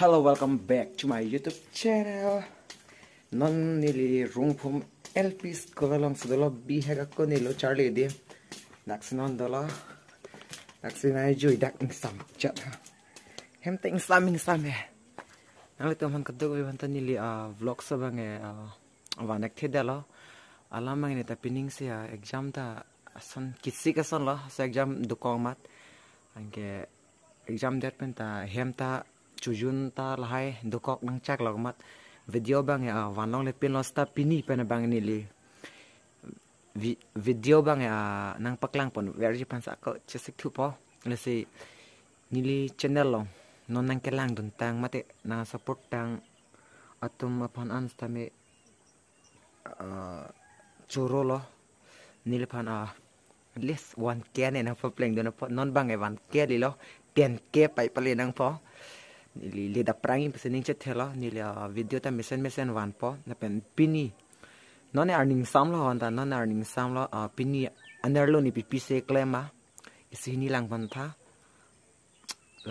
Hello, welcome back to my YouTube channel. Non nili rungpum LP school lang sa dolo bihag ako nilo Charlie di. Naksinon dolo. Naksinay joy dak ng sam chat Hem ting insam ng sam eh. Nalo teman kedua iwan nili ah, vlog sa bang eh ah, wanak tidak lo. Alam ini tapi ning siya ah, exam ta son kisi kason lo sa exam dukong mat. Angke exam dat ta hem ta chujun ta lahai dukok nang chắc log mat video bang ya văn long le pin lo sta pini pen bang ni li video bang ya nang paklang pon very pan sa ko chesik thu po le si ni li channel long non nang lang dun tang mate na support tang atum upon an sta me churo lo ni le pan a less one care ne nang pa plang dun po non bang e one care li lo tiền kia phải phải liền đang phó li li da prangi pese ning che thela ni le ah, video ta mesen mesen wan po na pen pini non ne earning sam lo honda non earning sam lo ah, pini aner lo ni pipi se klema isi ni lang ban tha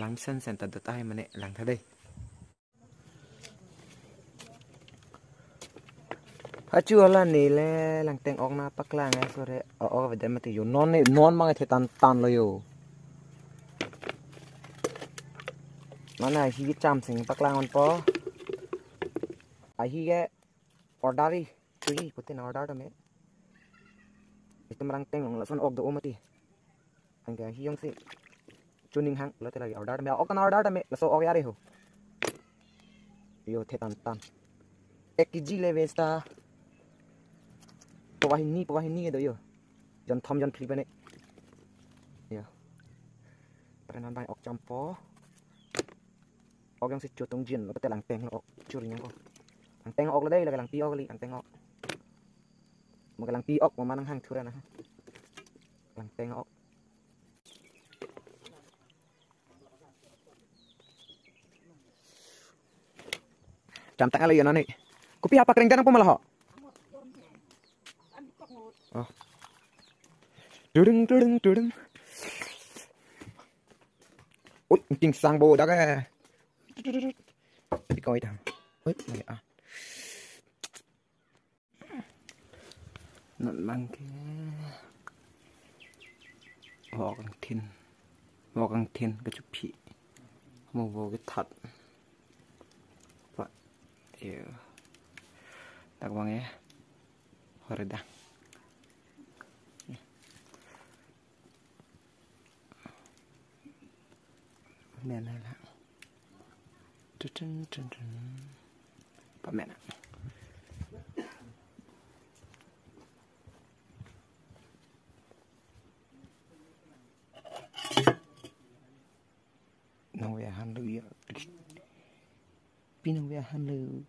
lang sen sen ta da tai mane lang tha dei achu ala ni le lang teng ok na pakla ngai sore ok ve da ma ti yo non ne non mang ngai the tan tan lo yo mana hi cham sing paklangon po ahi ge ordari tui putin order dame item rang teng la son ok do omati anga hi yong si chuning hang la tela order dame ok tan order dame la so ok yare ho yo the tan tan ek ji le vesta pawahini pawahini ge do yo jan thom jan khli bane yo trenan bai ok champo Aku harus cuci jodong jen lalu kita langseng, langseng, langseng. Kalau langseng, langseng, langseng. Kalau langseng, kalau langseng, kalau langseng. Kalau langseng, kalau langseng, kalau langseng. Kalau langseng, kalau langseng, kalau langseng. Kalau langseng, kalau langseng, kalau langseng. Kalau langseng, kalau langseng, kalau langseng. Kalau langseng, kalau langseng, kalau langseng. Kalau langseng, kalau langseng, kalau langseng. đi coi thằng. Ôi, mày à. Nặn bằng kia, vỏ càng thiên. Vỏ càng thiên cái chút phị. Mà vô cái thật. Vậy. Vâng. Thì đặc bằng ấy. Hồi rồi đang. Mẹ này lặng. Bấm mẹ nào? Nông về hàn lưu ya. Pin nông về hàn lưu.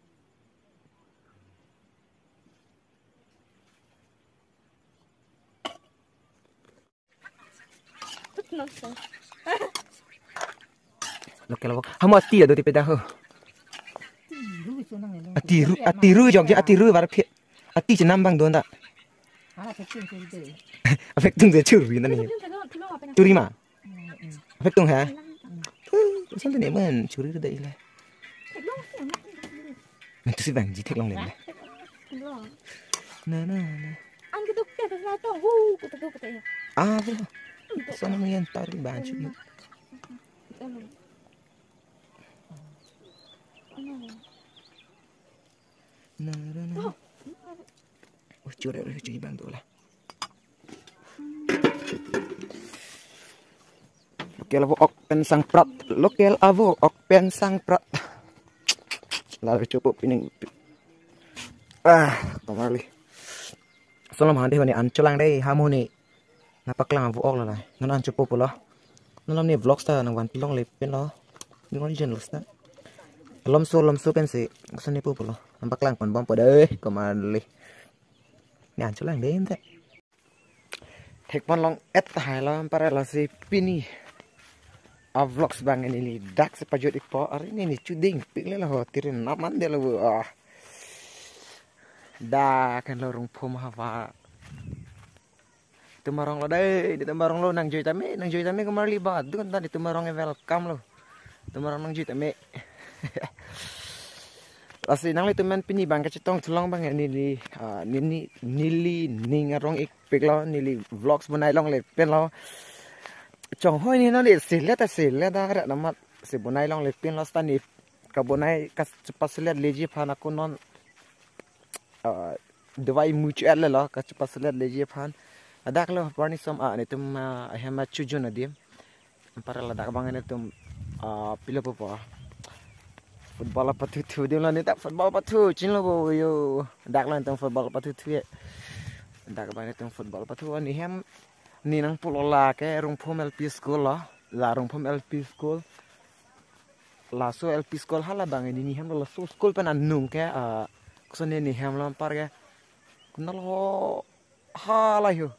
Tất nó sợ. Hama hamu ati ado ya, ti pedaho atiru atiru ati jenam bang donta afek tung de curi nani curi ma afek tung ha Sao tên em chú rứa đây là Mình tôi sẽ bằng gì thích lòng này này Nè nè nè Anh cứ đục kẹt ra tao hù của tao của tao À vô Oh, oh curi harus cuci bantu lah. Lokel avo ok sang prat. Lokel avo ok sang prat. Lalu cukup ini. Ah, kembali. lih. Salam hande wani ancelang deh hamu nih. Napaklang avo ok lah. Ngan ancupo pula. Nalam nih vlog sta nang wan pelong lepin lah. Dengan jen lu lomso lomso kan si gusto ni puluh nampak ang bang pada eh kumadali yan chulang din te tekpon long et hai lo, para lang si pini a ah, vlogs bang ini dak sa pajot ipo ari ini ni cuding pili ho oh, tirin naman de lo ah dak kan lorong pom hawa tumarong lo deh, di tumarong lo nang joy tami nang joy tami kemari banget tuh kan tadi tumarong welcome lo tumarong nang joy tami asi nang itu tumen pini bang kachi tong bang ni ni ah, nini ni li ning rong ik peklo ni li vlogs bunai long le pen lo chong hoi ni nong le sile ta sile da ra na mat bunai long le pen lo stan ni ka bunai ka chpasle le leji pan aku non ah, dewai much el lo ka chpasle le leji pan adak lo pani som a ah, ni tum hema chu ju na dim para la dak bang ne tum pilo pupo football apa tu tu dia lah tak football apa tu cina bo yo dak lah tentang football apa tu ya dak banyak tentang football apa tu ni hem ni nang pulau lah ke rumpum LP school lah la rumpum LP school laso LP school hala bang ini ni hem lah so school penan nung ke Kusan ah, kusane ni hem par ke kunal ho halah yo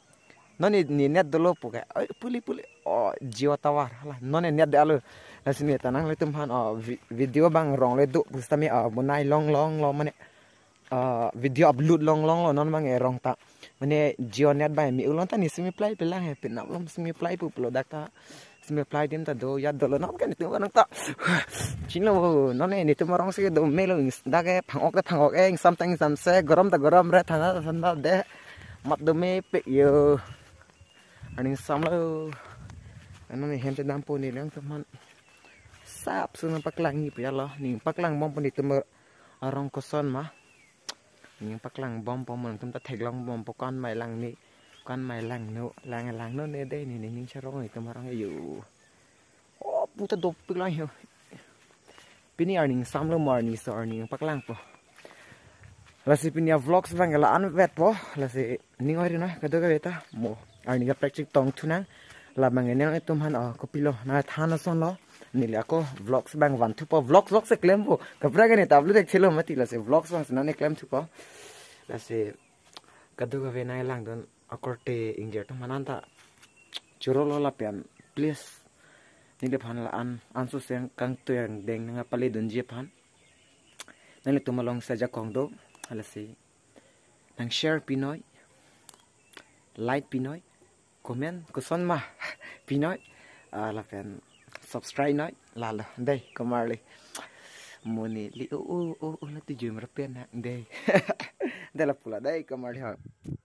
nani ni net dulu pukai puli puli oh jiwa tawar hala nani net dulu là xin ta năng lấy tôm hàn ở video bằng rong lấy tụ chúng ta mi ở bữa nay long long long mà này video upload long long rồi nó mang nghe rong ta mà này geo net bài mi ulang ta ni xin mi play pelai hay pin nào long xin mi play pu pro đặc ta xin mi play điểm ta do ya do nó cái này tụi nó ta chính là nó này này tụi mà rong sẽ do mail là đã cái phang ok phang ok something some sẽ garam ta garam ra thằng ta thằng đó để mặt đồ mê pe yo anh xong là anh nói hẹn tới đám pô này lang tụi mình sap suna paklang ni pia lo ning paklang bom pun ditem arong koson ma ning paklang bom pom mun tum ta thek long bom po con mai lang ni con mai lang no lang lang no ne de ni ning cha rong ni tum arong yu o oh, puta dop pik lang hiu pini arning sam lo mar ni sar ning paklang po lasi pinya vlogs vangala an vet po lasi ning ori na kadaga veta mo arning ga practice tong tunang là mà người nói tôm hàn ở có pilo na than nó xong lo nỉ là có vlog sẽ bằng ván thupo vlog vlog sẽ claim vô gặp ra cái này tao lúc đấy luôn mất thì là sẽ vlog sang sẽ nó này claim thupo là sẽ cái thứ cái này lang đơn akorte injer tôm hàn anh ta chơi lo là pian please nỉ là phan là an an số sang căng tuyang đen nga pali đơn jeep han nên là tôm long sẽ ra con đó là sẽ năng share pinoy like pinoy comment của son mà vì nói à, là phải subscribe nói là là đây có mà đi muốn đi, li ô ô ô là tôi dùng rất nè, đây đây là phụ là đây có mà đi học